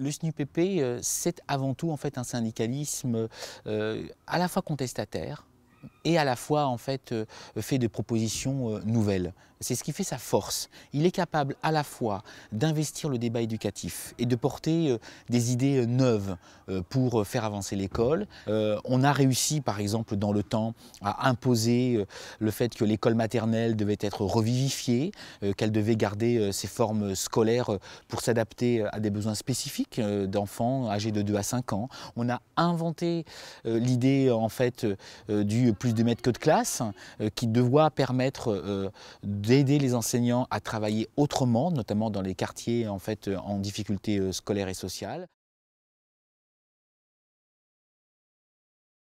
Le, SNUPP, euh, c'est avant tout en fait un syndicalisme euh, à la fois contestataire et à la fois en fait euh, fait de propositions nouvelles. C'est ce qui fait sa force. Il est capable à la fois d'investir le débat éducatif et de porter euh, des idées euh, neuves euh, pour faire avancer l'école. On a réussi, par exemple, dans le temps, à imposer le fait que l'école maternelle devait être revivifiée, qu'elle devait garder ses formes scolaires pour s'adapter à des besoins spécifiques d'enfants âgés de 2 à 5 ans. On a inventé l'idée, en fait, du plus de mètres que de classe, qui devoir permettre de d'aider les enseignants à travailler autrement, notamment dans les quartiers en fait en difficulté euh, scolaire et sociale.